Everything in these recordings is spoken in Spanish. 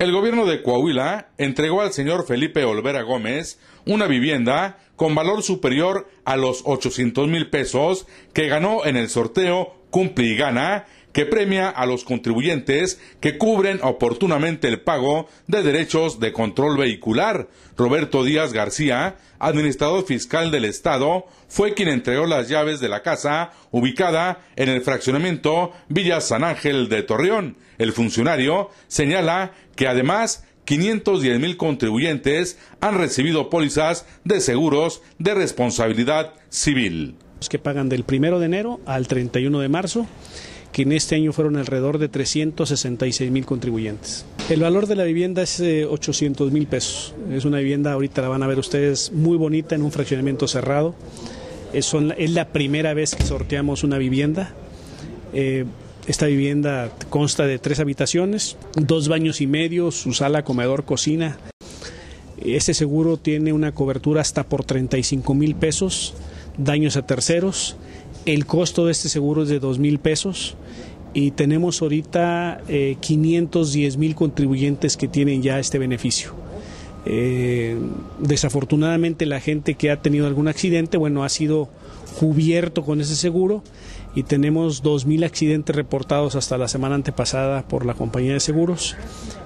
El gobierno de Coahuila entregó al señor Felipe Olvera Gómez una vivienda con valor superior a los 800 mil pesos que ganó en el sorteo Cumple y Gana, que premia a los contribuyentes que cubren oportunamente el pago de derechos de control vehicular. Roberto Díaz García, administrador fiscal del Estado, fue quien entregó las llaves de la casa ubicada en el fraccionamiento Villa San Ángel de Torreón. El funcionario señala que además 510 mil contribuyentes han recibido pólizas de seguros de responsabilidad civil que pagan del 1 de enero al 31 de marzo, que en este año fueron alrededor de 366 mil contribuyentes. El valor de la vivienda es 800 eh, mil pesos. Es una vivienda, ahorita la van a ver ustedes, muy bonita en un fraccionamiento cerrado. Es, la primera vez que sorteamos una vivienda. Eh, esta vivienda consta de tres habitaciones, dos baños y medio, su sala, comedor, cocina. Este seguro tiene una cobertura hasta por 35 mil pesos daños a terceros. El costo de este seguro es de dos mil pesos y tenemos ahorita 510 eh, mil contribuyentes que tienen ya este beneficio. Eh, desafortunadamente la gente que ha tenido algún accidente, bueno, ha sido cubierto con ese seguro y tenemos 2.000 accidentes reportados hasta la semana antepasada por la compañía de seguros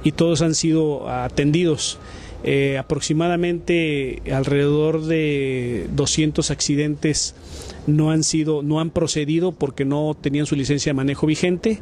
y todos han sido atendidos. Eh, aproximadamente alrededor de 200 accidentes no han sido, no han procedido porque no tenían su licencia de manejo vigente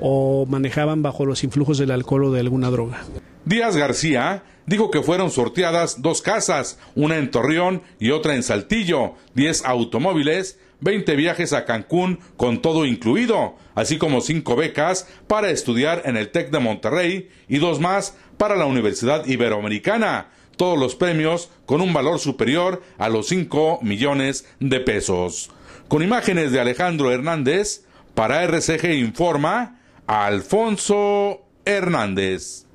o manejaban bajo los influjos del alcohol o de alguna droga. Díaz García dijo que fueron sorteadas dos casas, una en Torreón y otra en Saltillo, 10 automóviles, 20 viajes a Cancún con todo incluido, así como 5 becas para estudiar en el TEC de Monterrey y dos más para la Universidad Iberoamericana, todos los premios con un valor superior a los 5 millones de pesos. Con imágenes de Alejandro Hernández, para RCG informa Alfonso Hernández.